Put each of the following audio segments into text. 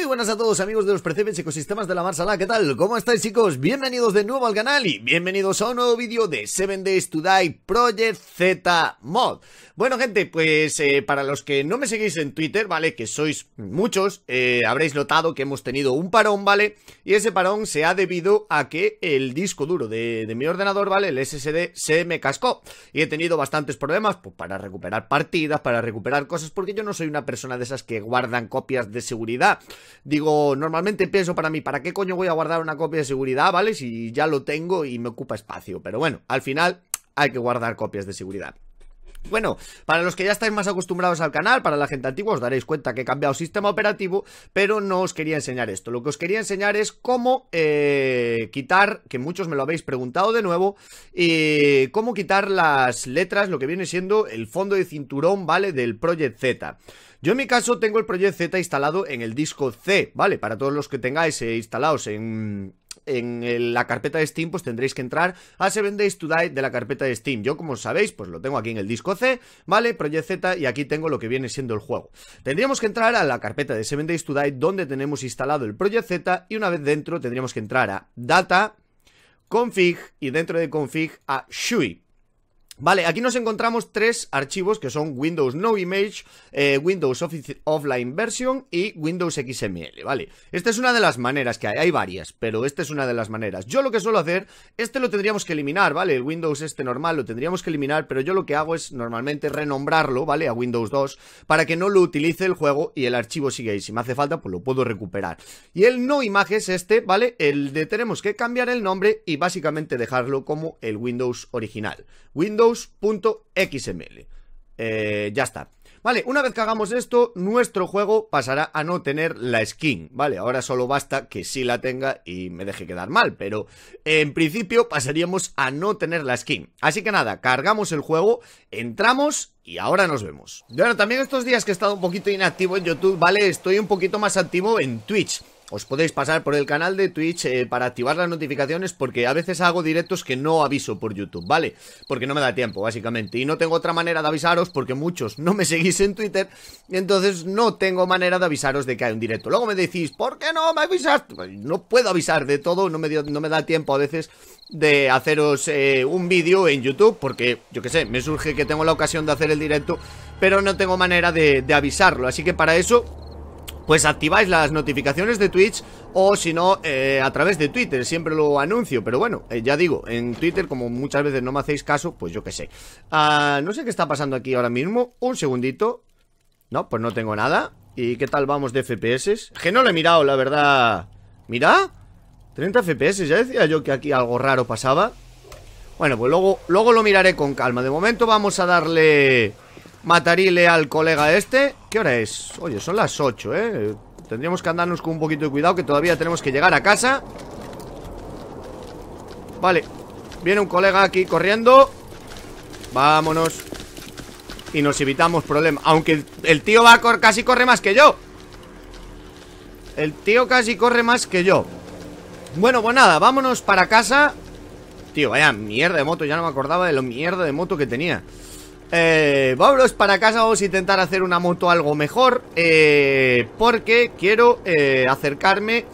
Muy buenas a todos amigos de los Percebes Ecosistemas de la Marsala, ¿qué tal? ¿Cómo estáis chicos? Bienvenidos de nuevo al canal y bienvenidos a un nuevo vídeo de 7 Days to Die Project Z Mod Bueno gente, pues eh, para los que no me seguís en Twitter, ¿vale? Que sois muchos, eh, habréis notado que hemos tenido un parón, ¿vale? Y ese parón se ha debido a que el disco duro de, mi ordenador, ¿vale? El SSD se me cascó y he tenido bastantes problemas pues, para recuperar partidas, para recuperar cosas porque yo no soy una persona de esas que guardan copias de seguridad Digo, normalmente pienso para mí, ¿para qué coño voy a guardar una copia de seguridad, vale? Si ya lo tengo y me ocupa espacio. Pero bueno, al final hay que guardar copias de seguridad. Bueno, para los que ya estáis más acostumbrados al canal, para la gente antigua, os daréis cuenta que he cambiado sistema operativo, pero no os quería enseñar esto. Lo que os quería enseñar es cómo eh, quitar, que muchos me lo habéis preguntado de nuevo, cómo quitar las letras, lo que viene siendo el fondo de cinturón, ¿vale? Del Project Z. Yo en mi caso tengo el Project Z instalado en el disco C, ¿vale? Para todos los que tengáis eh, instalados en, en la carpeta de Steam, pues tendréis que entrar a 7 Days to Die de la carpeta de Steam. Yo, como sabéis, pues lo tengo aquí en el disco C, ¿vale? Project Z, y aquí tengo lo que viene siendo el juego. Tendríamos que entrar a la carpeta de 7 Days to Die, donde tenemos instalado el Project Z, y una vez dentro tendríamos que entrar a Data, Config, y dentro de Config a Shui. Vale, aquí nos encontramos tres archivos que son Windows No Image, eh, Windows Office Offline Version y Windows XML, ¿vale? Esta es una de las maneras que hay, hay varias, pero esta es una de las maneras. Yo lo que suelo hacer, este lo tendríamos que eliminar, ¿vale? El Windows este normal lo tendríamos que eliminar, pero yo lo que hago es normalmente renombrarlo, ¿vale? A Windows 2 para que no lo utilice el juego y el archivo sigue ahí. Si me hace falta, pues lo puedo recuperar. Y el No Image es este, ¿vale? El de tenemos que cambiar el nombre y básicamente dejarlo como el Windows original. Windows .xml Eh, ya está. Vale, una vez que hagamos esto, nuestro juego pasará a no tener la skin, ¿vale? Ahora solo basta que sí la tenga y me deje quedar mal, pero eh, en principio pasaríamos a no tener la skin. Así que nada, cargamos el juego, entramos y ahora nos vemos. Bueno, también estos días que he estado un poquito inactivo en YouTube, ¿vale? Estoy un poquito más activo en Twitch os podéis pasar por el canal de Twitch eh, para activar las notificaciones porque a veces hago directos que no aviso por YouTube, ¿vale? Porque no me da tiempo, básicamente. Y no tengo otra manera de avisaros porque muchos no me seguís en Twitter, entonces no tengo manera de avisaros de que hay un directo. Luego me decís, ¿por qué no me avisas? Pues no puedo avisar de todo, no me, no me da tiempo a veces de haceros eh, un vídeo en YouTube porque, yo que sé, me surge que tengo la ocasión de hacer el directo, pero no tengo manera de avisarlo. Así que para eso pues activáis las notificaciones de Twitch o si no, eh, a través de Twitter, siempre lo anuncio, pero bueno, eh, ya digo, en Twitter como muchas veces no me hacéis caso, pues yo qué sé. Ah, no sé qué está pasando aquí ahora mismo, un segundito. No, pues no tengo nada. ¿Y qué tal vamos de FPS? Que no lo he mirado, la verdad. Mira, 30 FPS, ya decía yo que aquí algo raro pasaba. Bueno, pues luego, luego lo miraré con calma. De momento vamos a darle... Matarile al colega este ¿Qué hora es? Oye, son las 8, ¿eh? Tendríamos que andarnos con un poquito de cuidado Que todavía tenemos que llegar a casa Vale Viene un colega aquí corriendo Vámonos Y nos evitamos problemas Aunque el tío va casi corre más que yo El tío casi corre más que yo Bueno, pues nada, vámonos para casa Tío, vaya mierda de moto Ya no me acordaba de lo mierda de moto que tenía eh, para casa, vamos a intentar hacer una moto algo mejor eh, Porque quiero eh, acercarme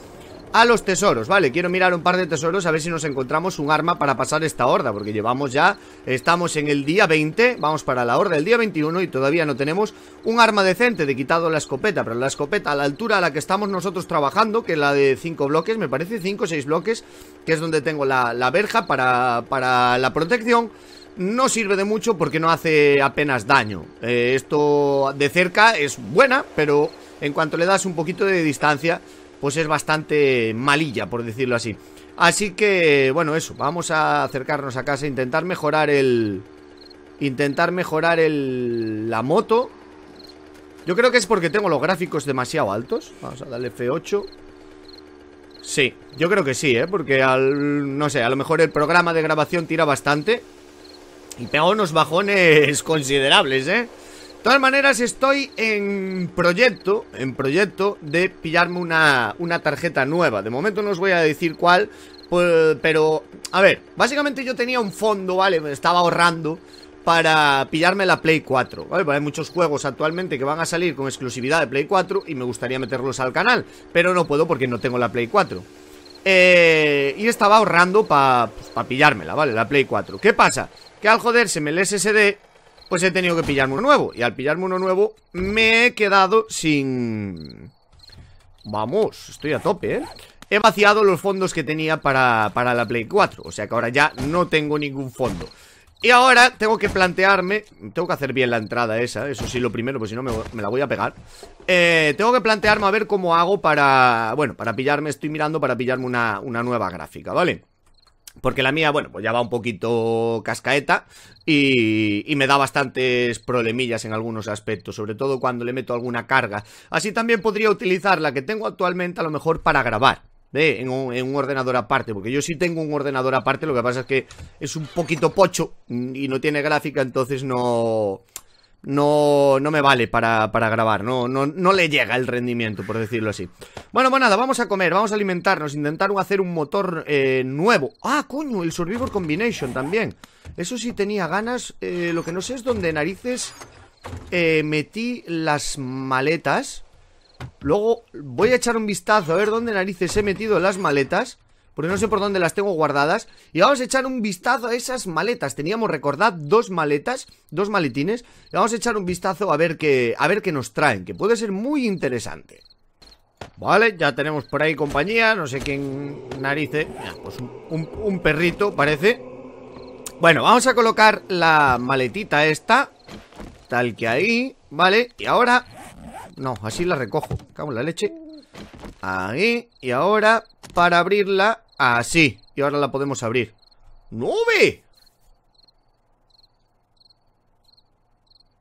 a los tesoros, ¿vale? Quiero mirar un par de tesoros a ver si nos encontramos un arma para pasar esta horda Porque llevamos ya, estamos en el día 20, vamos para la horda del día 21 Y todavía no tenemos un arma decente de quitado la escopeta Pero la escopeta a la altura a la que estamos nosotros trabajando Que es la de 5 bloques, me parece 5 o 6 bloques Que es donde tengo la, verja para, para la protección no sirve de mucho porque no hace apenas daño. Eh, esto de cerca es buena, pero en cuanto le das un poquito de distancia, pues es bastante malilla, por decirlo así. Así que, bueno, eso, vamos a acercarnos a casa, intentar mejorar el... Intentar mejorar el... la moto. Yo creo que es porque tengo los gráficos demasiado altos. Vamos a darle F8. Sí, yo creo que sí, ¿eh? Porque al... no sé, a lo mejor el programa de grabación tira bastante. Y pegó unos bajones considerables, ¿eh? De todas maneras, estoy en proyecto, en proyecto de pillarme una, una tarjeta nueva. De momento no os voy a decir cuál, pues, pero, a ver, básicamente yo tenía un fondo, ¿vale? estaba ahorrando para pillarme la Play 4, ¿vale? hay muchos juegos actualmente que van a salir con exclusividad de Play 4 y me gustaría meterlos al canal, pero no puedo porque no tengo la Play 4. Eh, y estaba ahorrando para pues, pillármela, ¿vale? La Play 4. ¿Qué pasa? Y al me el SSD, pues he tenido que pillarme uno nuevo. Y al pillarme uno nuevo, me he quedado sin... Vamos, estoy a tope, ¿eh? He vaciado los fondos que tenía para, para la Play 4, o sea que ahora ya no tengo ningún fondo. Y ahora tengo que plantearme Tengo que hacer bien la entrada esa Eso sí, lo primero, pues si no me, la voy a pegar eh, Tengo que plantearme a ver cómo hago para Bueno, para pillarme, estoy mirando Para pillarme una, una nueva gráfica, ¿vale? Porque la mía, bueno, pues ya va un poquito cascaeta y, me da bastantes problemillas en algunos aspectos, sobre todo cuando le meto alguna carga. Así también podría utilizar la que tengo actualmente a lo mejor para grabar. ¿eh? en un ordenador aparte, porque yo sí tengo un ordenador aparte, lo que pasa es que es un poquito pocho y no tiene gráfica, entonces no, no, no me vale para, para grabar, no, no, no, le llega el rendimiento, por decirlo así. Bueno, pues nada, vamos a comer, vamos a alimentarnos, intentar hacer un motor eh, nuevo. Ah, coño, el Survivor Combination también. Eso sí tenía ganas, eh, lo que no sé es dónde narices eh, metí las maletas. Luego voy a echar un vistazo a ver dónde narices he metido las maletas porque no sé por dónde las tengo guardadas. Y vamos a echar un vistazo a esas maletas. Teníamos, recordad, dos maletas, dos maletines. Y vamos a echar un vistazo a ver qué, a ver nos traen, que puede ser muy interesante. Vale, ya tenemos por ahí compañía, no sé quién narice. Pues un, un perrito, parece. Bueno, vamos a colocar la maletita esta, tal que ahí, ¿vale? Y ahora... No, así la recojo, cago en la leche. Ahí, y ahora para abrirla Así. Ah, y ahora la podemos abrir. ¡Nube!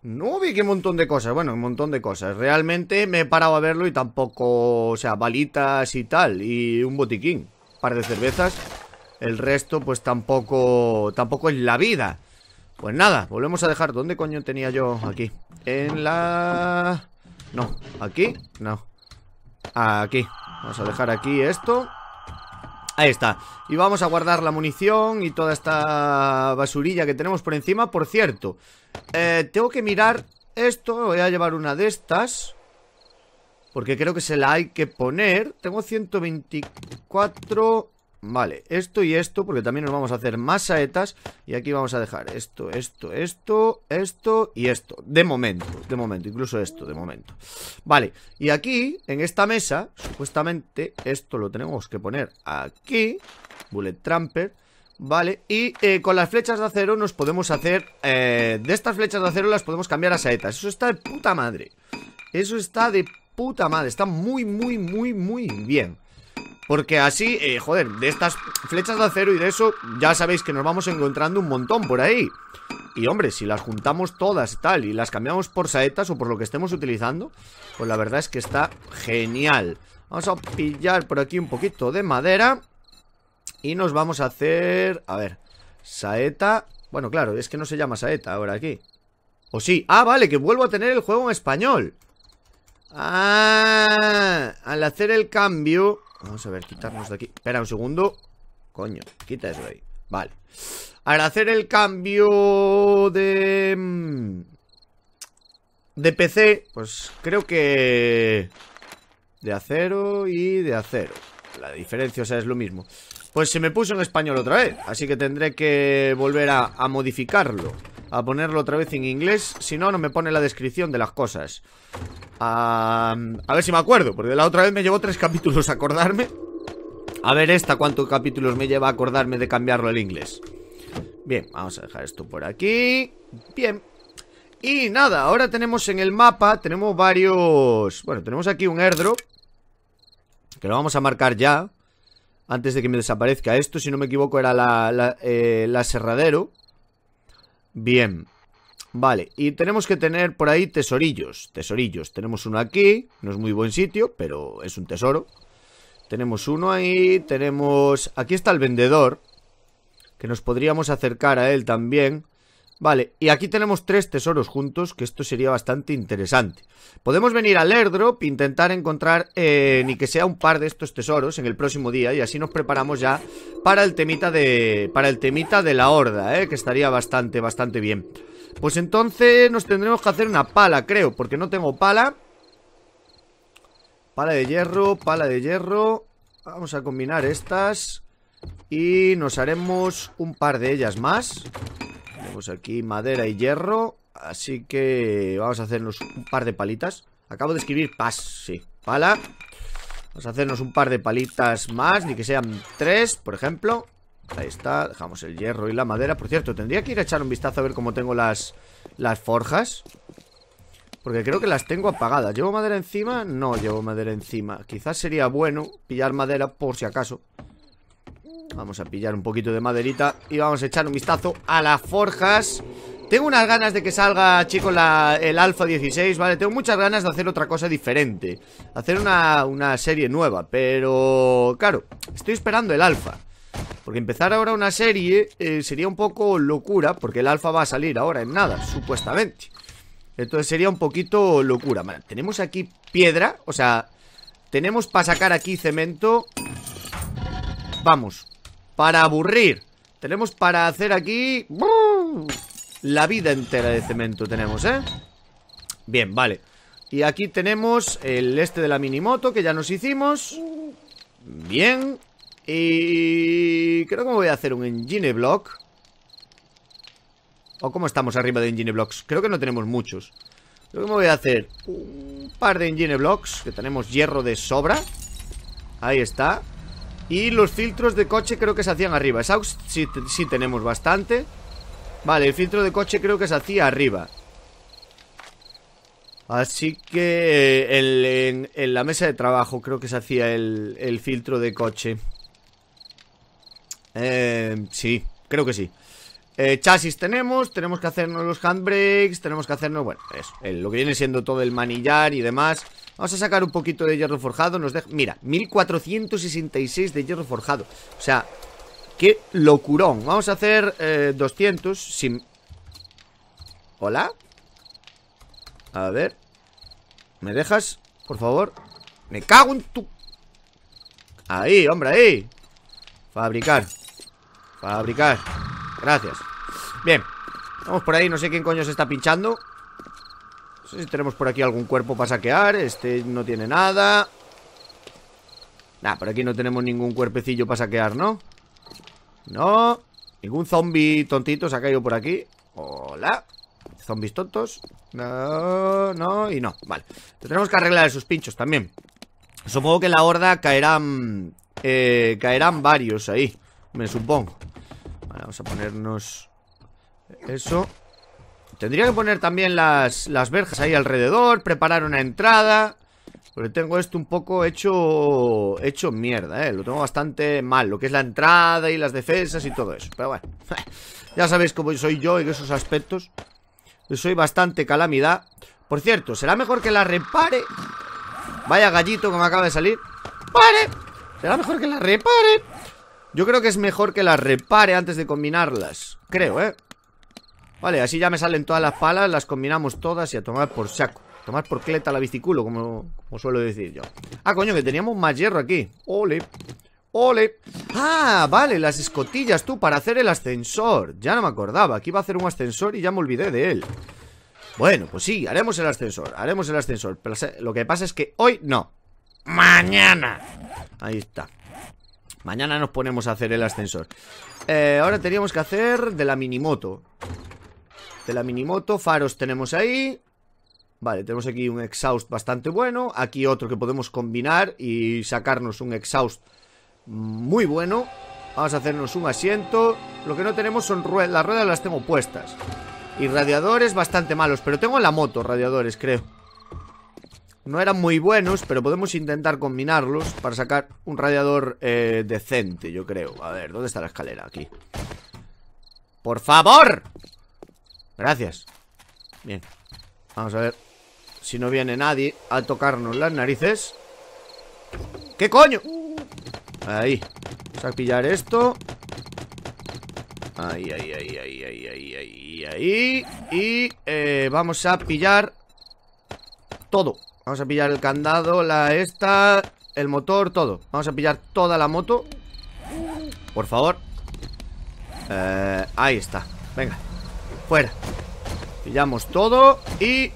¡Nube! ¡Qué montón de cosas, bueno, un montón de cosas. Realmente me he parado a verlo y tampoco, o sea, balitas y tal, y un botiquín, par de cervezas. El resto, pues tampoco, tampoco es la vida. Pues nada, volvemos a dejar, ¿dónde coño tenía yo aquí? En la... No, aquí, no. Aquí, vamos a dejar aquí esto. Ahí está. Y vamos a guardar la munición y toda esta basurilla que tenemos por encima. Por cierto, eh, tengo que mirar esto. Voy a llevar una de estas. Porque creo que se la hay que poner. Tengo 124... Vale, esto y esto, porque también nos vamos a hacer más saetas Y aquí vamos a dejar esto, esto, esto, esto y esto De momento, de momento, incluso esto, de momento Vale, y aquí, en esta mesa, supuestamente esto lo tenemos que poner aquí Bullet Tramper Vale, y eh, con las flechas de acero nos podemos hacer eh, De estas flechas de acero las podemos cambiar a saetas Eso está de puta madre Eso está de puta madre, está muy, muy, muy, muy bien porque así, eh, joder, de estas flechas de acero y de eso, ya sabéis que nos vamos encontrando un montón por ahí. Y hombre, si las juntamos todas y tal, y las cambiamos por saetas o por lo que estemos utilizando, pues la verdad es que está genial. Vamos a pillar por aquí un poquito de madera. Y nos vamos a hacer... A ver, saeta... Bueno, claro, es que no se llama saeta ahora aquí. ¿O sí? Ah, vale, que vuelvo a tener el juego en español. Ah, al hacer el cambio... Vamos a ver, quitarnos de aquí Espera un segundo Coño, quita eso ahí Vale Ahora hacer el cambio de... Mm, de PC Pues creo que... De acero y de acero La diferencia, o sea, es lo mismo pues se me puso en español otra vez Así que tendré que volver a, modificarlo A ponerlo otra vez en inglés Si no, no me pone la descripción de las cosas a, ver si me acuerdo Porque la otra vez me llevó tres capítulos a acordarme A ver esta cuántos capítulos me lleva a acordarme de cambiarlo al inglés Bien, vamos a dejar esto por aquí Bien Y nada, ahora tenemos en el mapa Tenemos varios... Bueno, tenemos aquí un airdrop Que lo vamos a marcar ya antes de que me desaparezca esto, si no me equivoco, era la, la, eh, Bien. Vale, y tenemos que tener por ahí tesorillos. Tesorillos. Tenemos uno aquí. No es muy buen sitio, pero es un tesoro. Tenemos uno ahí. Tenemos... Aquí está el vendedor. Que nos podríamos acercar a él también. Vale, y aquí tenemos tres tesoros juntos, que esto sería bastante interesante. Podemos venir al airdrop, intentar encontrar eh, ni que sea un par de estos tesoros en el próximo día y así nos preparamos ya para el temita de para el temita de la horda, eh, que estaría bastante bastante bien. Pues entonces nos tendremos que hacer una pala, creo, porque no tengo pala. Pala de hierro, pala de hierro. Vamos a combinar estas y nos haremos un par de ellas más pues aquí madera y hierro Así que vamos a hacernos un par de palitas Acabo de escribir paz, sí Pala Vamos a hacernos un par de palitas más Ni que sean tres, por ejemplo Ahí está, dejamos el hierro y la madera Por cierto, tendría que ir a echar un vistazo a ver cómo tengo las, las forjas Porque creo que las tengo apagadas ¿Llevo madera encima? No llevo madera encima Quizás sería bueno pillar madera por si acaso Vamos a pillar un poquito de maderita Y vamos a echar un vistazo a las forjas Tengo unas ganas de que salga, chicos, el Alfa 16, ¿vale? Tengo muchas ganas de hacer otra cosa diferente Hacer una, serie nueva Pero, claro, estoy esperando el Alfa porque empezar ahora una serie eh, sería un poco locura, porque el alfa va a salir ahora en nada, supuestamente. Entonces sería un poquito locura. tenemos aquí piedra, o sea, tenemos para sacar aquí cemento Vamos, para aburrir Tenemos para hacer aquí La vida entera de cemento tenemos, ¿eh? Bien, vale Y aquí tenemos el este de la minimoto Que ya nos hicimos Bien Y... Creo que me voy a hacer un engine block ¿O cómo estamos arriba de engine blocks? Creo que no tenemos muchos Creo que me voy a hacer un par de engine blocks Que tenemos hierro de sobra Ahí está y los filtros de coche creo que se hacían arriba si sí, tenemos bastante Vale, el filtro de coche creo que se hacía arriba Así que eh, en, la mesa de trabajo creo que se hacía el, filtro de coche eh, Sí, creo que sí eh, chasis tenemos, tenemos que hacernos los handbrakes, tenemos que hacernos, bueno, eso, eh, lo que viene siendo todo el manillar y demás. Vamos a sacar un poquito de hierro forjado, nos deja, mira, 1466 de hierro forjado, o sea, qué locurón. Vamos a hacer 200 eh, ¿Hola? A ver, ¿me dejas, por favor? Me cago en tu... Ahí, hombre, ahí. Fabricar. Fabricar. Gracias Bien Vamos por ahí, no sé quién coño se está pinchando No sé si tenemos por aquí algún cuerpo para saquear Este no tiene nada Nah, por aquí no tenemos ningún cuerpecillo para saquear, ¿no? No Ningún zombie tontito se ha caído por aquí Hola zombis tontos No, no y no, vale Tenemos que arreglar esos pinchos también Supongo que la horda caerán eh, Caerán varios ahí Me supongo vamos a ponernos eso. Tendría que poner también las, verjas ahí alrededor, preparar una entrada. Porque tengo esto un poco hecho hecho mierda, ¿eh? Lo tengo bastante mal, lo que es la entrada y las defensas y todo eso. Pero bueno, ya sabéis cómo soy yo en esos aspectos. soy bastante calamidad. Por cierto, será mejor que la repare. Vaya gallito que me acaba de salir. ¡Pare! Será mejor que la repare. Yo creo que es mejor que las repare antes de combinarlas Creo, ¿eh? Vale, así ya me salen todas las palas Las combinamos todas y a tomar por saco Tomar por cleta la biciculo, como, como suelo decir yo Ah, coño, que teníamos más hierro aquí Ole Ole Ah, vale, las escotillas, tú, para hacer el ascensor Ya no me acordaba, aquí iba a hacer un ascensor y ya me olvidé de él Bueno, pues sí, haremos el ascensor Haremos el ascensor Pero lo que pasa es que hoy no Mañana Ahí está Mañana nos ponemos a hacer el ascensor. Eh, ahora teníamos que hacer de la minimoto. De la minimoto, faros tenemos ahí. Vale, tenemos aquí un exhaust bastante bueno. Aquí otro que podemos combinar y sacarnos un exhaust muy bueno. Vamos a hacernos un asiento. Lo que no tenemos son ruedas. Las ruedas las tengo puestas. Y radiadores bastante malos. Pero tengo la moto radiadores, creo. No eran muy buenos, pero podemos intentar combinarlos para sacar un radiador eh, decente, yo creo. A ver, ¿dónde está la escalera? Aquí. ¡Por favor! Gracias. Bien. Vamos a ver si no viene nadie a tocarnos las narices. ¿Qué coño? Ahí. Vamos a pillar esto. Ahí, ahí, ahí, ahí, ahí, ahí, ahí, Y eh, vamos a pillar todo. Vamos a pillar el candado, la esta, el motor, todo Vamos a pillar toda la moto Por favor eh, Ahí está, venga Fuera Pillamos todo y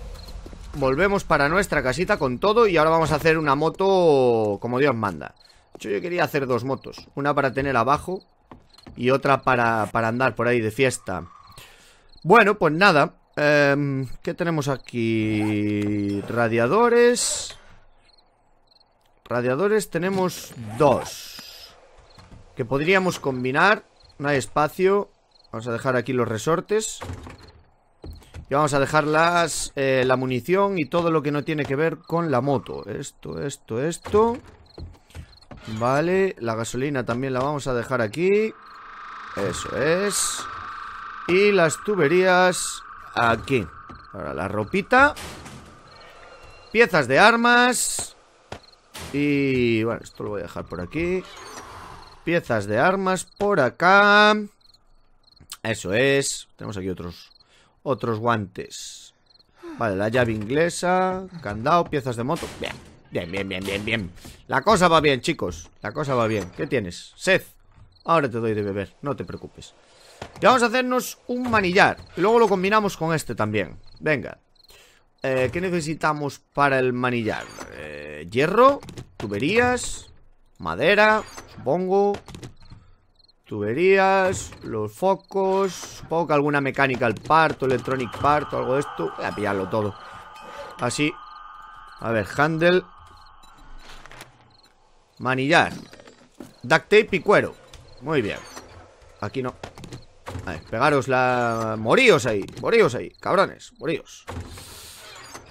volvemos para nuestra casita con todo Y ahora vamos a hacer una moto como Dios manda Yo, yo quería hacer dos motos Una para tener abajo y otra para, para andar por ahí de fiesta Bueno, pues nada Em, ¿Qué tenemos aquí? Radiadores. Radiadores tenemos dos. Que podríamos combinar. No hay espacio. Vamos a dejar aquí los resortes. Y vamos a dejar eh, la munición y todo lo que no tiene que ver con la moto. Esto, esto, esto. Vale, la gasolina también la vamos a dejar aquí. Eso es. Y las tuberías Aquí Ahora la ropita Piezas de armas Y... bueno, esto lo voy a dejar por aquí Piezas de armas por acá Eso es Tenemos aquí otros Otros guantes Vale, la llave inglesa Candado, piezas de moto Bien, bien, bien, bien, bien, bien La cosa va bien, chicos La cosa va bien ¿Qué tienes? Sed Ahora te doy de beber, no te preocupes y vamos a hacernos un manillar Y luego lo combinamos con este también Venga eh, ¿Qué necesitamos para el manillar? Eh, hierro, tuberías Madera, supongo Tuberías Los focos Supongo que alguna mecánica al parto, electronic parto Algo de esto, voy a pillarlo todo Así A ver, handle Manillar Duct tape y cuero Muy bien Aquí no ver, pegaros la... Moríos ahí, moríos ahí, cabrones, moríos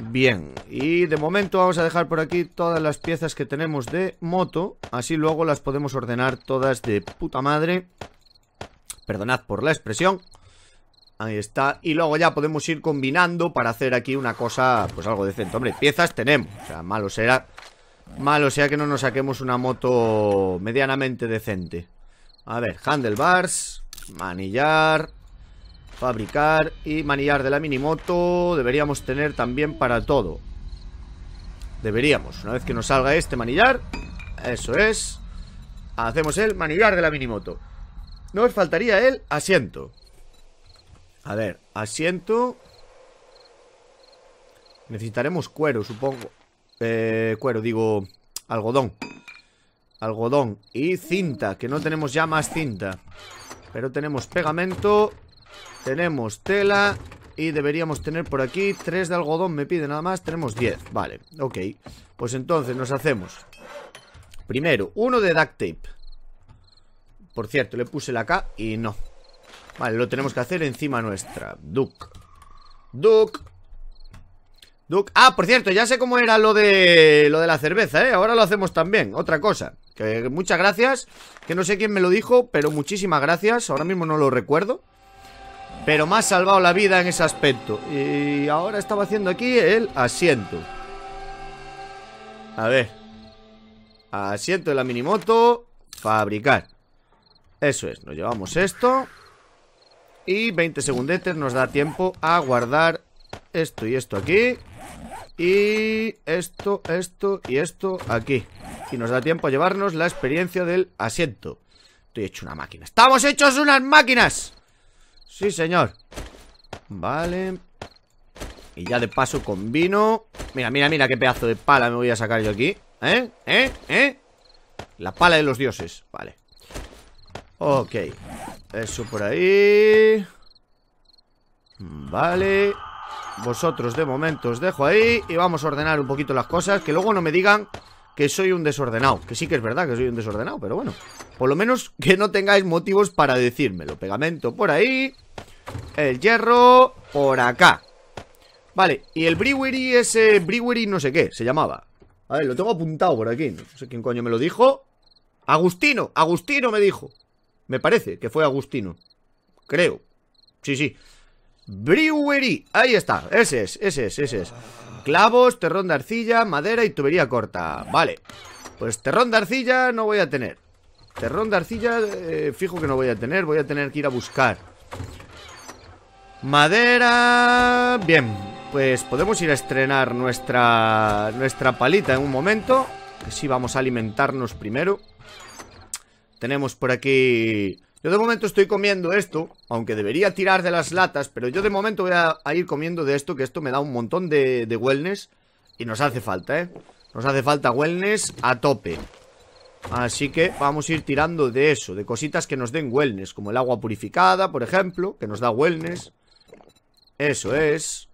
Bien, y de momento vamos a dejar por aquí todas las piezas que tenemos de moto Así luego las podemos ordenar todas de puta madre Perdonad por la expresión Ahí está, y luego ya podemos ir combinando para hacer aquí una cosa, pues algo decente Hombre, piezas tenemos, o sea, malo será Malo sea que no nos saquemos una moto medianamente decente A ver, handlebars Manillar Fabricar Y manillar de la minimoto Deberíamos tener también para todo Deberíamos Una vez que nos salga este manillar Eso es Hacemos el manillar de la minimoto Nos faltaría el asiento A ver, asiento Necesitaremos cuero, supongo eh, Cuero, digo Algodón Algodón y cinta, que no tenemos ya más cinta pero tenemos pegamento Tenemos tela Y deberíamos tener por aquí Tres de algodón me pide nada más Tenemos 10, vale, ok Pues entonces nos hacemos Primero, uno de duct tape Por cierto, le puse la K y no Vale, lo tenemos que hacer encima nuestra duck, duck Duke Ah, por cierto, ya sé cómo era lo de Lo de la cerveza, eh Ahora lo hacemos también, otra cosa muchas gracias, que no sé quién me lo dijo, pero muchísimas gracias, ahora mismo no lo recuerdo. Pero me ha salvado la vida en ese aspecto. Y ahora estaba haciendo aquí el asiento. A ver. Asiento de la minimoto. Fabricar. Eso es, nos llevamos esto. Y 20 segundetes nos da tiempo a guardar esto y esto aquí. Y esto, esto y esto aquí. Y nos da tiempo a llevarnos la experiencia del asiento. Estoy hecho una máquina. ¡Estamos hechos unas máquinas! Sí, señor. Vale. Y ya de paso combino. Mira, mira, mira qué pedazo de pala me voy a sacar yo aquí. ¿Eh? ¿Eh? ¿Eh? La pala de los dioses. Vale. Ok. Eso por ahí. Vale. Vosotros de momento os dejo ahí Y vamos a ordenar un poquito las cosas Que luego no me digan que soy un desordenado Que sí que es verdad que soy un desordenado, pero bueno Por lo menos que no tengáis motivos para decírmelo Pegamento por ahí El hierro por acá Vale, y el brewery ese Brewery no sé qué, se llamaba A ver, lo tengo apuntado por aquí No sé quién coño me lo dijo Agustino, Agustino me dijo Me parece que fue Agustino Creo, sí, sí Brewery. Ahí está. Ese es, ese es, ese es. Clavos, terrón de arcilla, madera y tubería corta. Vale. Pues terrón de arcilla no voy a tener. Terrón de arcilla eh, fijo que no voy a tener. Voy a tener que ir a buscar. Madera... Bien. Pues podemos ir a estrenar nuestra, nuestra palita en un momento. Que sí, vamos a alimentarnos primero. Tenemos por aquí yo de momento estoy comiendo esto, aunque debería tirar de las latas, pero yo de momento voy a, ir comiendo de esto, que esto me da un montón de, de wellness y nos hace falta, ¿eh? Nos hace falta wellness a tope. Así que vamos a ir tirando de eso, de cositas que nos den wellness, como el agua purificada, por ejemplo, que nos da wellness. Eso es.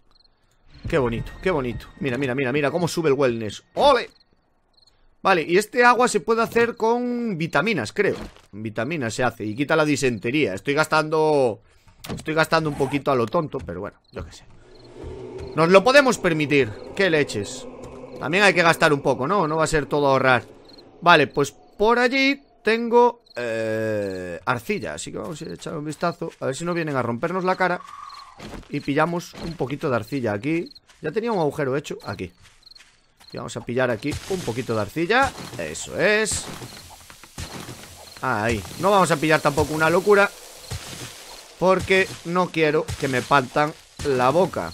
Qué bonito, qué bonito. Mira, mira, mira, mira cómo sube el wellness. ¡Ole! Vale, y este agua se puede hacer con vitaminas, creo Vitaminas se hace y quita la disentería Estoy gastando... Estoy gastando un poquito a lo tonto, pero bueno, yo qué sé Nos lo podemos permitir Qué leches También hay que gastar un poco, ¿no? No va a ser todo ahorrar Vale, pues por allí tengo eh, arcilla Así que vamos a echar un vistazo A ver si no vienen a rompernos la cara Y pillamos un poquito de arcilla aquí Ya tenía un agujero hecho aquí vamos a pillar aquí un poquito de arcilla Eso es Ahí No vamos a pillar tampoco una locura Porque no quiero que me pantan la boca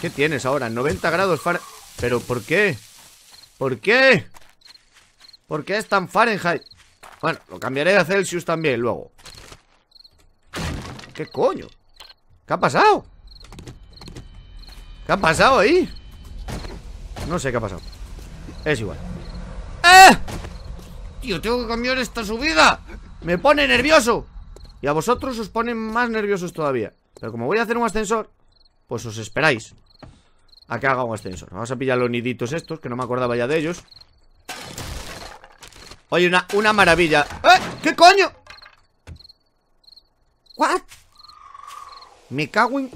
¿Qué tienes ahora? 90 grados Fahrenheit ¿Pero por qué? ¿Por qué? ¿Por qué es tan Fahrenheit? Bueno, lo cambiaré a Celsius también luego ¿Qué coño? ¿Qué ha pasado? ¿Qué ha pasado ahí? No sé qué ha pasado. Es igual. ¡Eh! Tío, tengo que cambiar esta subida. Me pone nervioso. Y a vosotros os ponen más nerviosos todavía. Pero como voy a hacer un ascensor, pues os esperáis a que haga un ascensor. Vamos a pillar los niditos estos, que no me acordaba ya de ellos. Oye, una, una maravilla. ¡Eh! ¿Qué coño? ¿What? Me cago en...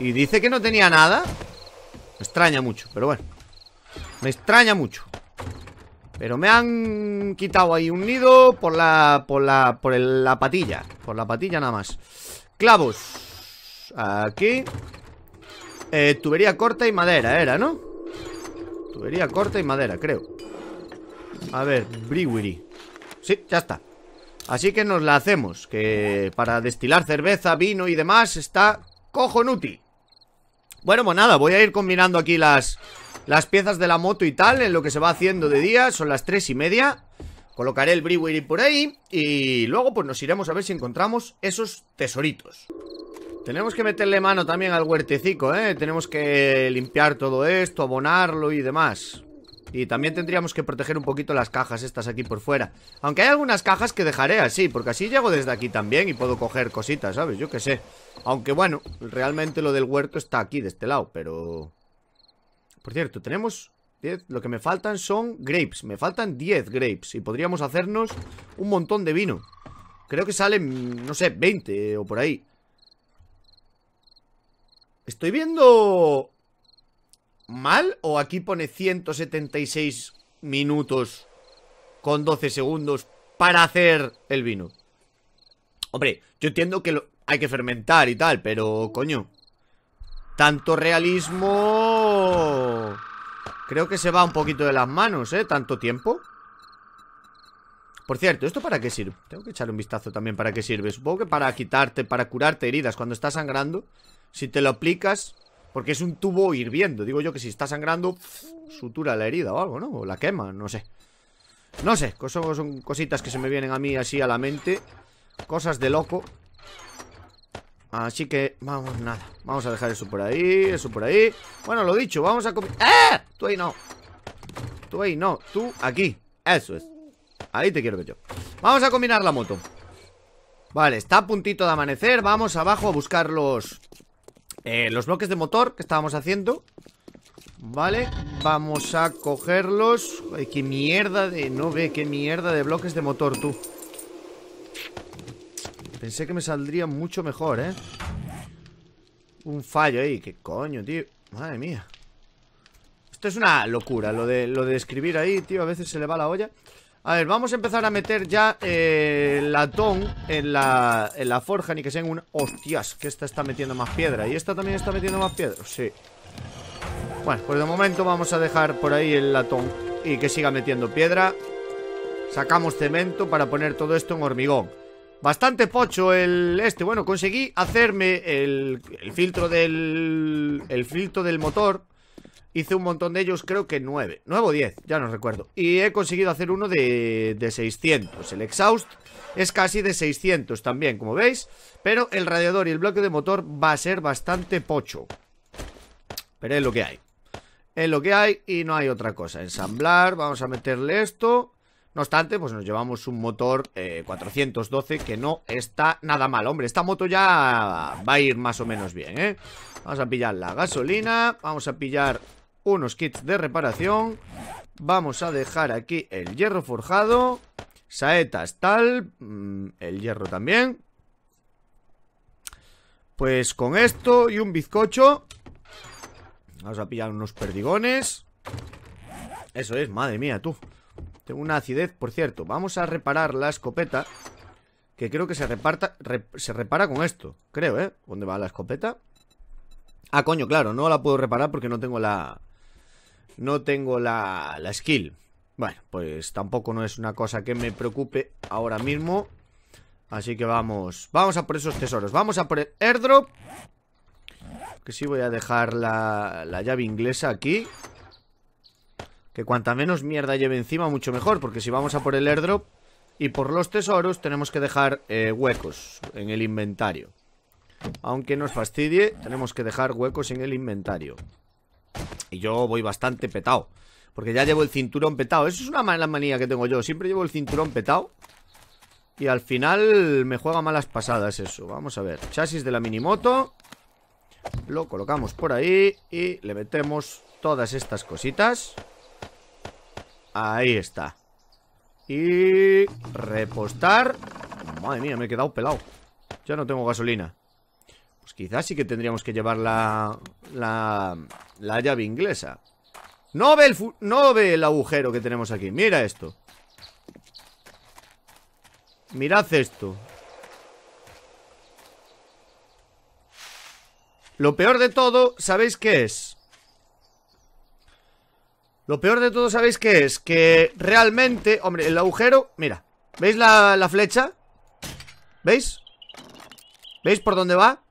¿Y dice que no tenía nada? Me extraña mucho, pero bueno Me extraña mucho Pero me han quitado ahí un nido Por la... por la... por la patilla Por la patilla nada más Clavos Aquí eh, Tubería corta y madera era, ¿no? Tubería corta y madera, creo A ver, briwiri Sí, ya está Así que nos la hacemos Que para destilar cerveza, vino y demás Está cojonuti bueno, pues nada, voy a ir combinando aquí las, las piezas de la moto y tal En lo que se va haciendo de día, son las tres y media Colocaré el brewery por ahí Y luego pues nos iremos a ver si encontramos esos tesoritos Tenemos que meterle mano también al huertecico, ¿eh? Tenemos que limpiar todo esto, abonarlo y demás y también tendríamos que proteger un poquito las cajas estas aquí por fuera Aunque hay algunas cajas que dejaré así Porque así llego desde aquí también y puedo coger cositas, ¿sabes? Yo qué sé Aunque bueno, realmente lo del huerto está aquí, de este lado Pero... Por cierto, tenemos... lo que me faltan son grapes Me faltan 10 grapes Y podríamos hacernos un montón de vino Creo que salen, no sé, 20 o por ahí Estoy viendo mal o aquí pone 176 minutos con 12 segundos para hacer el vino? Hombre, yo entiendo que hay que fermentar y tal, pero coño. Tanto realismo... Creo que se va un poquito de las manos, ¿eh? Tanto tiempo. Por cierto, ¿esto para qué sirve? Tengo que echar un vistazo también para qué sirve. Supongo que para quitarte, para curarte heridas cuando estás sangrando. Si te lo aplicas, porque es un tubo hirviendo. Digo yo que si está sangrando, sutura la herida o algo, ¿no? O la quema, no sé. No sé, son cositas que se me vienen a mí así a la mente. Cosas de loco. Así que, vamos, nada. Vamos a dejar eso por ahí, eso por ahí. Bueno, lo dicho, vamos a Eh, Tú ahí no. Tú ahí no. Tú aquí. Eso es. Ahí te quiero que yo. Vamos a combinar la moto. Vale, está a puntito de amanecer. Vamos abajo a buscar los, eh, los bloques de motor que estábamos haciendo Vale, vamos a cogerlos Ay, qué mierda de... No ve, qué mierda de bloques de motor, tú Pensé que me saldría mucho mejor, ¿eh? Un fallo ahí, qué coño, tío Madre mía Esto es una locura, lo de, lo de escribir ahí, tío A veces se le va la olla a ver, vamos a empezar a meter ya eh, el latón en la, en la forja, ni que sea un... ¡Hostias! Que esta está metiendo más piedra. ¿Y esta también está metiendo más piedra? Sí. Bueno, pues de momento vamos a dejar por ahí el latón y que siga metiendo piedra. Sacamos cemento para poner todo esto en hormigón. Bastante pocho el este. Bueno, conseguí hacerme el, el filtro del... El filtro del motor Hice un montón de ellos, creo que 9 9 o 10, ya no recuerdo Y he conseguido hacer uno de, de 600 El exhaust es casi de 600 también, como veis Pero el radiador y el bloque de motor va a ser bastante pocho Pero es lo que hay Es lo que hay y no hay otra cosa Ensamblar, vamos a meterle esto no obstante, pues nos llevamos un motor 412 eh, que no está nada mal. Hombre, esta moto ya va a ir más o menos bien, ¿eh? Vamos a pillar la gasolina, vamos a pillar unos kits de reparación. Vamos a dejar aquí el hierro forjado. Saetas tal. Mm, el hierro también. Pues con esto y un bizcocho. Vamos a pillar unos perdigones. Eso es, madre mía, tú. Tengo una acidez, por cierto. Vamos a reparar la escopeta. Que creo que se reparta. se repara con esto. Creo, ¿eh? ¿Dónde va la escopeta? Ah, coño, claro, no la puedo reparar porque no tengo la no tengo la, la skill. Bueno, pues tampoco no es una cosa que me preocupe ahora mismo. Así que vamos, vamos a por esos tesoros. Vamos a por el airdrop. Que sí voy a dejar la, llave inglesa aquí. Que cuanta menos mierda lleve encima, mucho mejor. Porque si vamos a por el airdrop y por los tesoros, tenemos que dejar eh, huecos en el inventario. Aunque nos fastidie, tenemos que dejar huecos en el inventario. Y yo voy bastante petado. Porque ya llevo el cinturón petado. Eso es una mala manía que tengo yo. Siempre llevo el cinturón petado. Y al final me juega malas pasadas eso. Vamos a ver. Chasis de la minimoto. Lo colocamos por ahí. Y le metemos todas estas cositas. Ahí está. Y... Repostar. Madre mía, me he quedado pelado. Ya no tengo gasolina. Pues quizás sí que tendríamos que llevar la, llave inglesa. No ve, el no ve el agujero que tenemos aquí. Mira esto. Mirad esto. Lo peor de todo, ¿sabéis qué es? Lo peor de todo, ¿sabéis qué es? Que realmente, hombre, el agujero, mira, ¿veis la flecha? ¿Veis? ¿Veis por dónde va?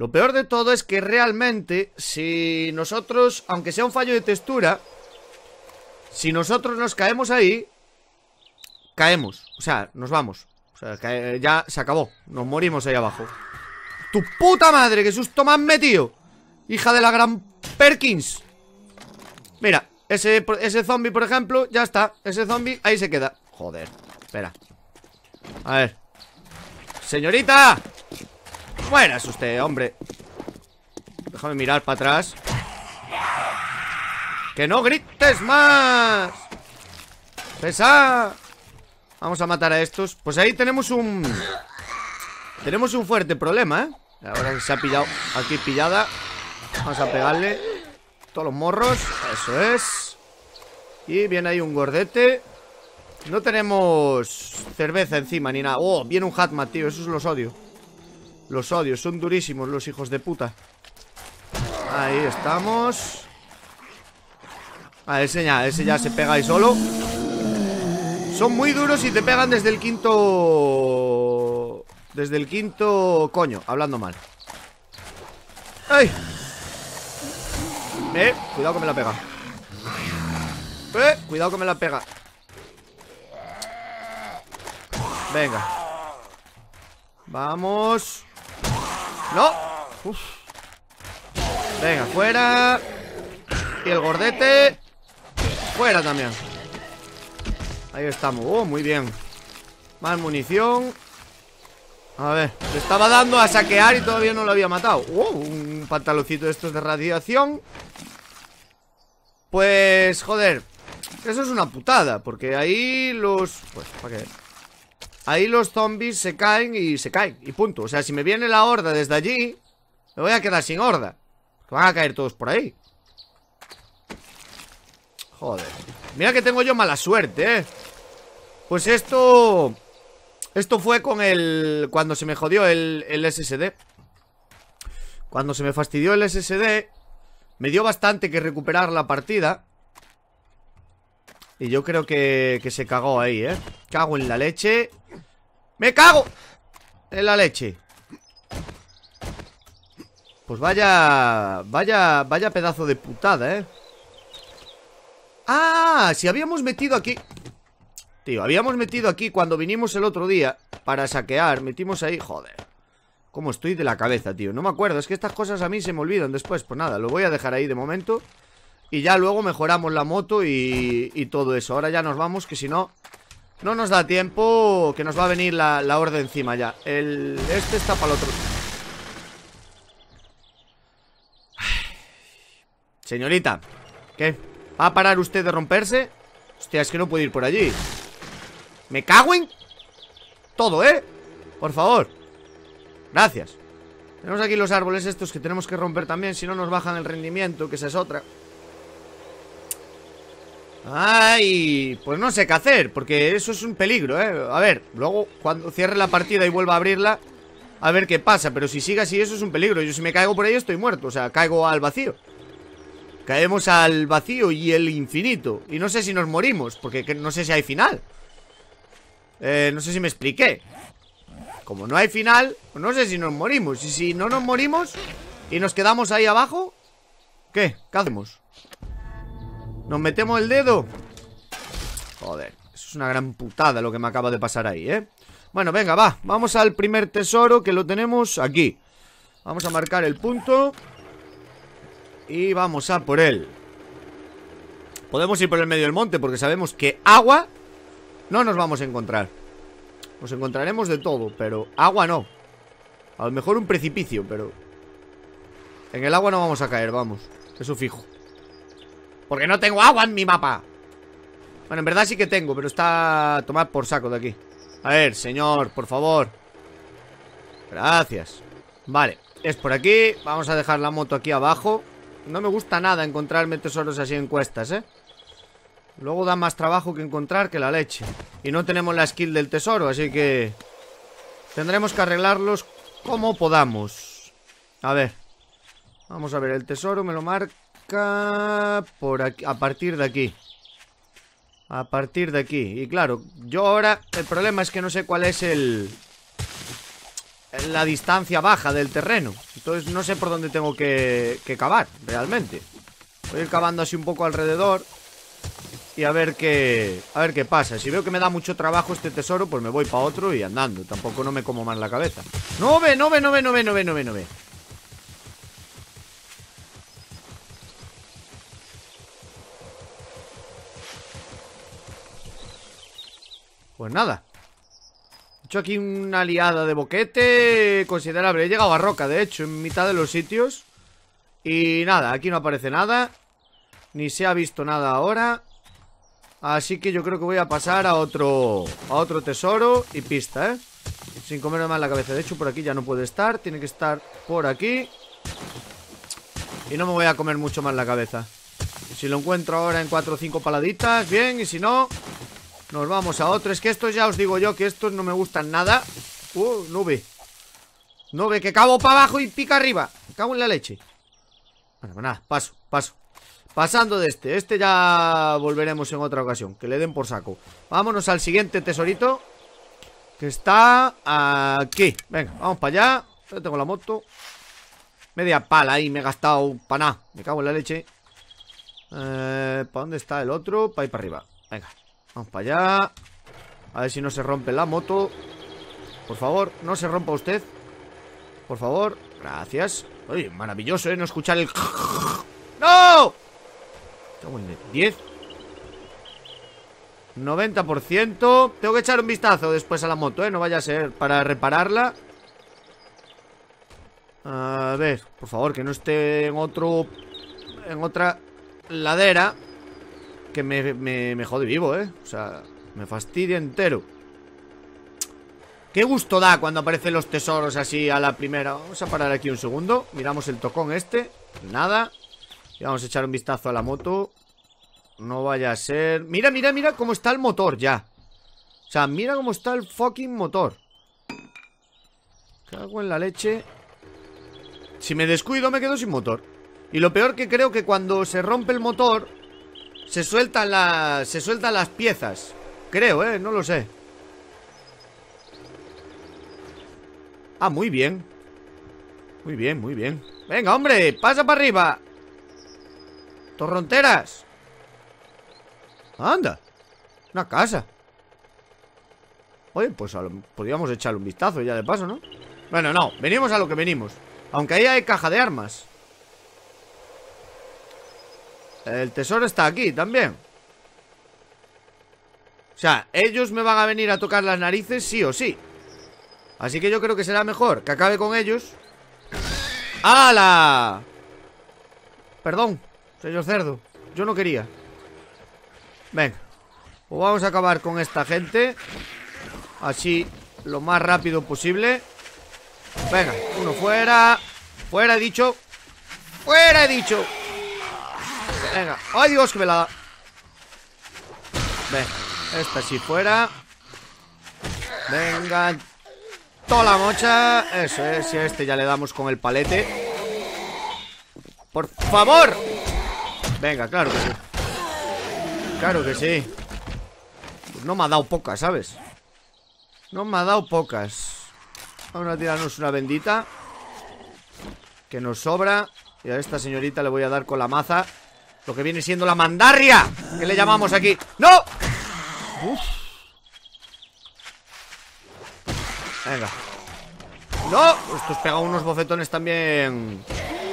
Lo peor de todo es que realmente, si nosotros, aunque sea un fallo de textura, si nosotros nos caemos ahí, caemos. O sea, nos vamos. O sea, ya se acabó. Nos morimos ahí abajo. ¡Tu puta madre! ¡Qué susto me han metido! ¡Hija de la gran Perkins! Mira, ese, ese zombie, por ejemplo, ya está. Ese zombie ahí se queda. Joder, espera. A ver. ¡Señorita! Bueno, es usted, hombre Déjame mirar para atrás ¡Que no grites más! ¡Pesa! Vamos a matar a estos Pues ahí tenemos un... Tenemos un fuerte problema, ¿eh? Ahora que se ha pillado aquí pillada Vamos a pegarle Todos los morros, eso es Y viene ahí un gordete No tenemos cerveza encima ni nada Oh, viene un Hatmat, tío, es los odio los odios son durísimos los hijos de puta Ahí estamos A ese ya, ese ya se pega ahí solo Son muy duros y te pegan desde el quinto... Desde el quinto... Coño, hablando mal ¡Ay! Eh, cuidado que me la pega Eh, cuidado que me la pega Venga Vamos ¡No! Venga, fuera Y el gordete Fuera también Ahí estamos, oh, muy bien Más munición A ver, le estaba dando a saquear Y todavía no lo había matado oh, Un pantaloncito de estos de radiación Pues, joder Eso es una putada Porque ahí los... Pues, ¿para qué? Ahí los zombies se caen y se caen Y punto, o sea, si me viene la horda desde allí Me voy a quedar sin horda van a caer todos por ahí Joder Mira que tengo yo mala suerte, eh Pues esto... Esto fue con el... Cuando se me jodió el, SSD Cuando se me fastidió el SSD Me dio bastante que recuperar la partida y yo creo que, que, se cagó ahí, ¿eh? Cago en la leche ¡Me cago! En la leche Pues vaya... Vaya... Vaya pedazo de putada, ¿eh? ¡Ah! Si habíamos metido aquí... Tío, habíamos metido aquí cuando vinimos el otro día Para saquear, metimos ahí... Joder Cómo estoy de la cabeza, tío No me acuerdo, es que estas cosas a mí se me olvidan después Pues nada, lo voy a dejar ahí de momento Y ya luego mejoramos la moto y, y todo eso Ahora ya nos vamos, que si no... No nos da tiempo Que nos va a venir la, la orden encima ya El... Este está para el otro Señorita ¿Qué? ¿Va a parar usted de romperse? Hostia, es que no puede ir por allí ¿Me cago en...? Todo, ¿eh? Por favor Gracias Tenemos aquí los árboles estos que tenemos que romper también Si no nos bajan el rendimiento, que esa es otra Ay, pues no sé qué hacer Porque eso es un peligro, eh A ver, luego cuando cierre la partida y vuelva a abrirla A ver qué pasa Pero si siga así eso es un peligro Yo si me caigo por ahí estoy muerto O sea, caigo al vacío Caemos al vacío y el infinito Y no sé si nos morimos Porque no sé si hay final eh, no sé si me expliqué Como no hay final pues No sé si nos morimos Y si no nos morimos Y nos quedamos ahí abajo ¿Qué? ¿Qué hacemos? Nos metemos el dedo Joder, eso es una gran putada lo que me acaba de pasar ahí, ¿eh? Bueno, venga, va, vamos al primer tesoro que lo tenemos aquí Vamos a marcar el punto Y vamos a por él Podemos ir por el medio del monte porque sabemos que agua no nos vamos a encontrar Nos encontraremos de todo, pero agua no A lo mejor un precipicio, pero... En el agua no vamos a caer, vamos Eso fijo porque no tengo agua en mi mapa Bueno, en verdad sí que tengo Pero está... tomar por saco de aquí A ver, señor, por favor Gracias Vale, es por aquí Vamos a dejar la moto aquí abajo No me gusta nada encontrarme tesoros así en cuestas, ¿eh? Luego da más trabajo que encontrar que la leche Y no tenemos la skill del tesoro, así que... Tendremos que arreglarlos como podamos A ver Vamos a ver, el tesoro me lo marca por aquí, a partir de aquí. A partir de aquí. Y claro, yo ahora... El problema es que no sé cuál es el... La distancia baja del terreno. Entonces no sé por dónde tengo que, cavar, realmente. Voy a ir cavando así un poco alrededor. Y a ver qué... A ver qué pasa. Si veo que me da mucho trabajo este tesoro, pues me voy para otro y andando. Tampoco no me como más la cabeza. ¡No no no ve, no ve, no ve, no ve, no ve! Pues nada He hecho aquí una liada de boquete Considerable, he llegado a roca de hecho En mitad de los sitios Y nada, aquí no aparece nada Ni se ha visto nada ahora Así que yo creo que voy a pasar a otro A otro tesoro y pista, ¿eh? Sin comerme más la cabeza De hecho por aquí ya no puede estar Tiene que estar por aquí Y no me voy a comer mucho más la cabeza Si lo encuentro ahora en cuatro o cinco paladitas Bien, y si no nos vamos a otro Es que estos ya os digo yo que estos no me gustan nada Uh, nube Nube, que cago para abajo y pica arriba me Cago en la leche Bueno, pues nada, paso, paso Pasando de este, este ya volveremos en otra ocasión Que le den por saco Vámonos al siguiente tesorito Que está aquí Venga, vamos para allá Yo tengo la moto Media pala ahí, me he gastado para nada Me cago en la leche eh, ¿Para dónde está el otro? Para ir para arriba Venga Vamos para allá A ver si no se rompe la moto Por favor, no se rompa usted Por favor, gracias Oye, maravilloso, ¿eh? No escuchar el... ¡No! 10 90% Tengo que echar un vistazo después a la moto, ¿eh? No vaya a ser para repararla A ver, por favor, que no esté en otro... En otra ladera que me, me, jode vivo, ¿eh? O sea, me fastidia entero. Qué gusto da cuando aparecen los tesoros así a la primera Vamos a parar aquí un segundo Miramos el tocón este Nada Y vamos a echar un vistazo a la moto No vaya a ser... Mira, mira, mira cómo está el motor ya O sea, mira cómo está el fucking motor Cago en la leche Si me descuido me quedo sin motor Y lo peor que creo que cuando se rompe el motor se sueltan las... Se sueltan las piezas Creo, eh, no lo sé Ah, muy bien Muy bien, muy bien Venga, hombre, pasa para arriba Torronteras Anda Una casa Oye, pues podríamos echarle un vistazo ya de paso, ¿no? Bueno, no, venimos a lo que venimos Aunque ahí hay caja de armas el tesoro está aquí también O sea, ellos me van a venir a tocar las narices sí o sí Así que yo creo que será mejor que acabe con ellos ¡Hala! Perdón, señor cerdo Yo no quería Venga pues vamos a acabar con esta gente Así Lo más rápido posible Venga, uno fuera Fuera he dicho Fuera he dicho Venga, ay Dios, que me la da Ve, esta si fuera Venga Toda la mocha Eso es, si a este ya le damos con el palete ¡Por favor! Venga, claro que sí Claro que sí pues No me ha dado pocas, ¿sabes? No me ha dado pocas Vamos a tirarnos una bendita Que nos sobra Y a esta señorita le voy a dar con la maza que viene siendo la mandarria Que le llamamos aquí ¡No! Uf. Venga ¡No! Estos pegan unos bofetones también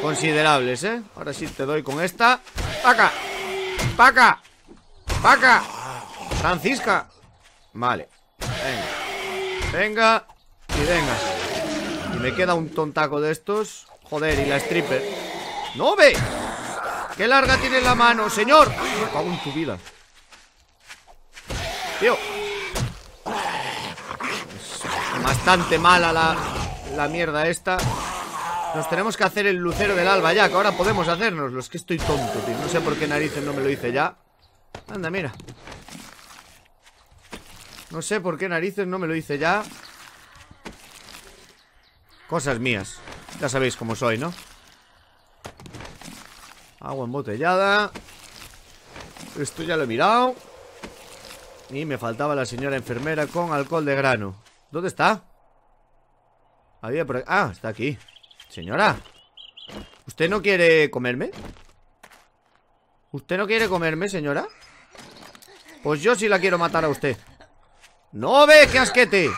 Considerables, ¿eh? Ahora sí te doy con esta ¡Paca! ¡Paca! ¡Paca! ¡Francisca! Vale Venga Venga Y venga Y me queda un tontaco de estos Joder, y la stripper ¡No ve! ¡Qué larga tiene la mano, señor! ¡Pago en tu vida. Tío. bastante mala la, la mierda esta. Nos tenemos que hacer el lucero del alba ya, que ahora podemos hacernos. Es que estoy tonto, tío. No sé por qué narices no me lo hice ya. Anda, mira. No sé por qué narices no me lo hice ya. Cosas mías. Ya sabéis cómo soy, ¿no? Agua embotellada Esto ya lo he mirado Y me faltaba la señora enfermera con alcohol de grano ¿Dónde está? Había Ah, está aquí Señora ¿Usted no quiere comerme? ¿Usted no quiere comerme, señora? Pues yo sí la quiero matar a usted ¡No ve, qué asquete!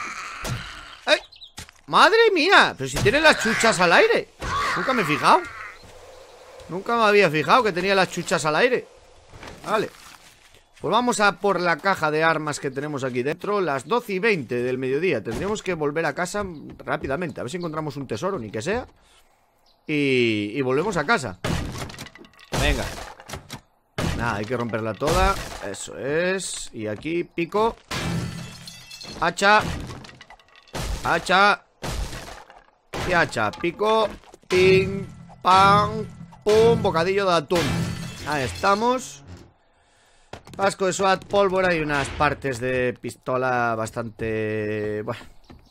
¡Ay! ¡Madre mía! Pero si tiene las chuchas al aire Nunca me he fijado Nunca me había fijado que tenía las chuchas al aire Vale Pues vamos a por la caja de armas que tenemos aquí dentro Las 12 y 20 del mediodía Tendríamos que volver a casa rápidamente A ver si encontramos un tesoro, ni que sea Y, volvemos a casa Venga Nada, hay que romperla toda Eso es Y aquí pico Hacha Hacha Y hacha Pico Ping pang un bocadillo de atún Ahí estamos Vasco de SWAT, pólvora y unas partes de pistola bastante... Bueno,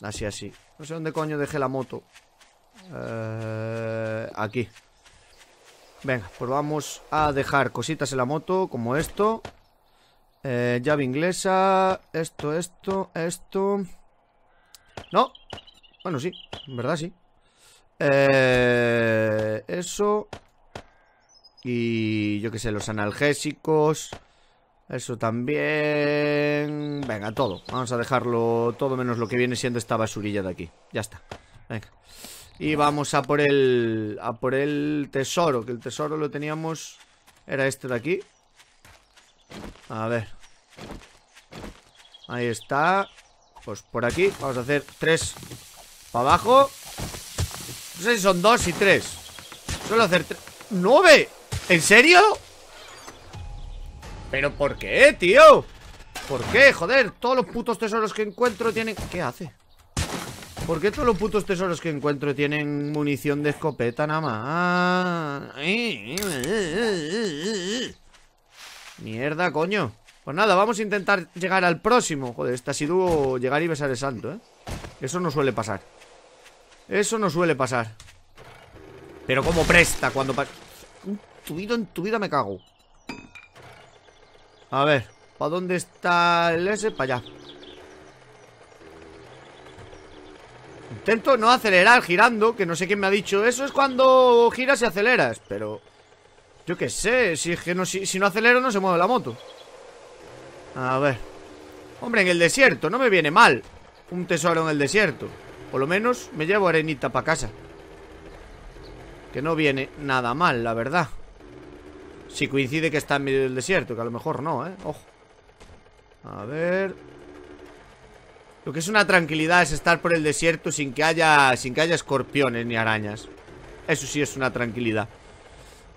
así, así No sé dónde coño dejé la moto eh, Aquí Venga, pues vamos a dejar cositas en la moto Como esto eh, Llave inglesa Esto, esto, esto No Bueno, sí, en verdad sí eh, Eso y yo qué sé, los analgésicos. Eso también... Venga, todo. Vamos a dejarlo todo menos lo que viene siendo esta basurilla de aquí. Ya está. Venga. Y vamos a por el... A por el tesoro. Que el tesoro lo teníamos... Era este de aquí. A ver. Ahí está. Pues por aquí. Vamos a hacer tres para abajo. No sé si son dos y tres. Solo hacer tres... ¡Nueve! ¿En serio? ¿Pero por qué, tío? ¿Por qué? Joder, todos los putos tesoros que encuentro tienen... ¿Qué hace? ¿Por qué todos los putos tesoros que encuentro tienen munición de escopeta nada más? Eh, eh, eh, Mierda, coño Pues nada, vamos a intentar llegar al próximo Joder, este ha sido llegar y besar el santo, ¿eh? Eso no suele pasar Eso no suele pasar Pero como presta cuando ¿Mm? en tu vida me cago. A ver, ¿para dónde está el S? Para allá. Intento no acelerar girando, que no sé quién me ha dicho. Eso es cuando giras y aceleras, pero... Yo qué sé, si, es que no, si no acelero no se mueve la moto. A ver. Hombre, en el desierto, no me viene mal. Un tesoro en el desierto. Por lo menos me llevo arenita para casa. Que no viene nada mal, la verdad si coincide que está en medio del desierto, que a lo mejor no, ¿eh? Ojo. A ver... Lo que es una tranquilidad es estar por el desierto sin que haya, sin que haya escorpiones ni arañas. Eso sí es una tranquilidad.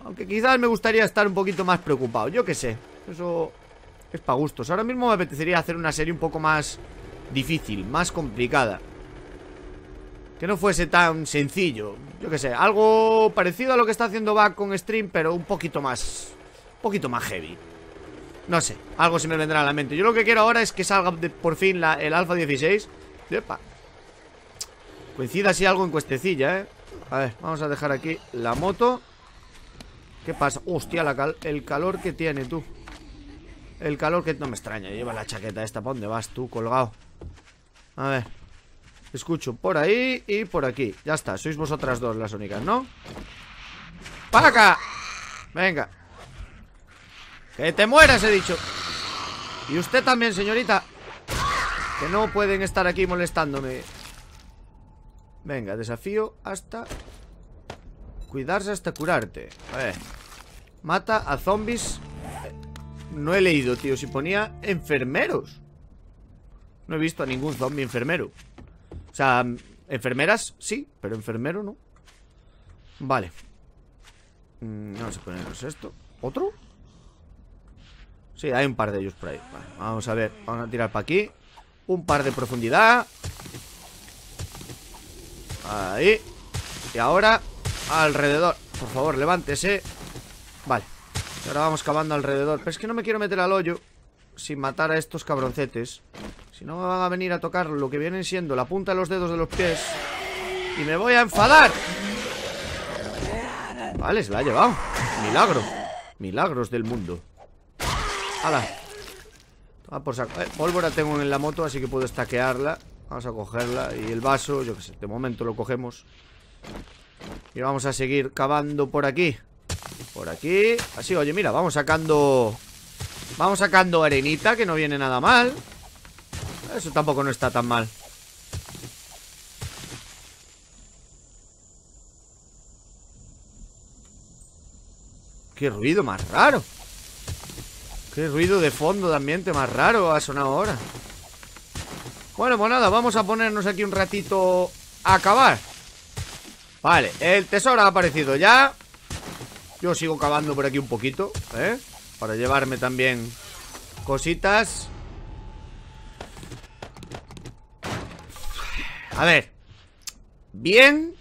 Aunque quizás me gustaría estar un poquito más preocupado. Yo qué sé. Eso es para gustos. Ahora mismo me apetecería hacer una serie un poco más difícil, más complicada. Que no fuese tan sencillo Yo que sé, algo parecido a lo que está haciendo Back con Stream Pero un poquito más Un poquito más heavy No sé, algo se me vendrá a la mente Yo lo que quiero ahora es que salga por fin el Alpha 16 Epa Coincida si algo en cuestecilla, eh A ver, vamos a dejar aquí la moto ¿Qué pasa? Hostia, el calor que tiene, tú El calor que... No me extraña, lleva la chaqueta esta ¿Para dónde vas tú, colgado? A ver Escucho por ahí y por aquí Ya está, sois vosotras dos las únicas, ¿no? ¡Para acá! Venga ¡Que te mueras, he dicho! Y usted también, señorita Que no pueden estar aquí molestándome Venga, desafío hasta... Cuidarse hasta curarte A Mata a zombies No he leído, tío, si ponía enfermeros No he visto a ningún zombie enfermero o sea, enfermeras sí, pero enfermero no. Vale. Mm, vamos a ponernos esto. ¿Otro? Sí, hay un par de ellos por ahí. vamos a ver. Vamos a tirar para aquí. Un par de profundidad. Ahí. Y ahora alrededor. Por favor, levántese. Vale. ahora vamos cavando alrededor. Pero es que no me quiero meter al hoyo sin matar a estos cabroncetes. Si no me van a venir a tocar lo que vienen siendo la punta de los dedos de los pies Y me voy a enfadar Vale, se la ha llevado Milagro Milagros del mundo ¡Hala! por saco eh, Pólvora tengo en la moto, así que puedo estaquearla Vamos a cogerla Y el vaso, yo que sé, de momento lo cogemos Y vamos a seguir cavando por aquí Por aquí Así, oye, mira, vamos sacando Vamos sacando arenita, que no viene nada mal eso tampoco no está tan mal. ¡Qué ruido más raro! ¡Qué ruido de fondo de ambiente más raro ha sonado ahora! Bueno, pues nada, vamos a ponernos aquí un ratito a acabar. Vale, el tesoro ha aparecido ya. Yo sigo cavando por aquí un poquito, ¿eh? Para llevarme también cositas. A ver. Bien.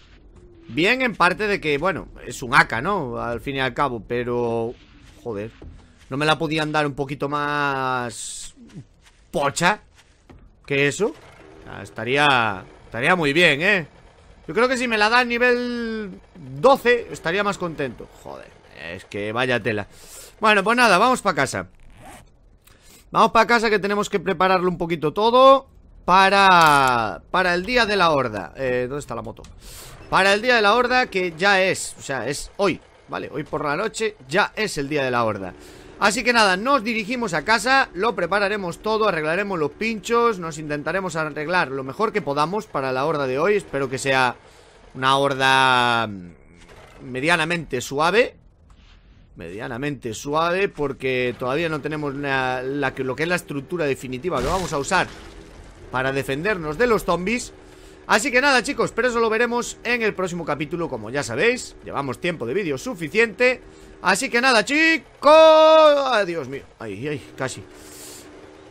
Bien en parte de que, bueno, es un AK, ¿no? Al fin y al cabo, pero... Joder. ¿No me la podían dar un poquito más... pocha? ¿Que eso? estaría... Estaría muy bien, ¿eh? Yo creo que si me la da a nivel 12 estaría más contento. Joder, es que vaya tela. Bueno, pues nada, vamos para casa. Vamos para casa que tenemos que prepararlo un poquito todo para, para el día de la horda eh, ¿Dónde está la moto? Para el día de la horda que ya es, o sea, es hoy Vale, hoy por la noche ya es el día de la horda Así que nada, nos dirigimos a casa, lo prepararemos todo, arreglaremos los pinchos, nos intentaremos arreglar lo mejor que podamos para la horda de hoy. Espero que sea una horda mm, medianamente suave. Medianamente suave porque todavía no tenemos lo que es la estructura definitiva que vamos a usar para defendernos de los zombies. Así que nada chicos, pero eso lo veremos en el próximo capítulo como ya sabéis Llevamos tiempo de vídeo suficiente Así que nada chicos ¡Adiós, mío, ay, ay, casi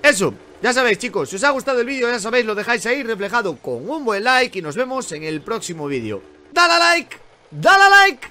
Eso, ya sabéis chicos, si os ha gustado el vídeo ya sabéis lo dejáis ahí reflejado con un buen like Y nos vemos en el próximo vídeo ¡Dale a like! ¡Dale a like!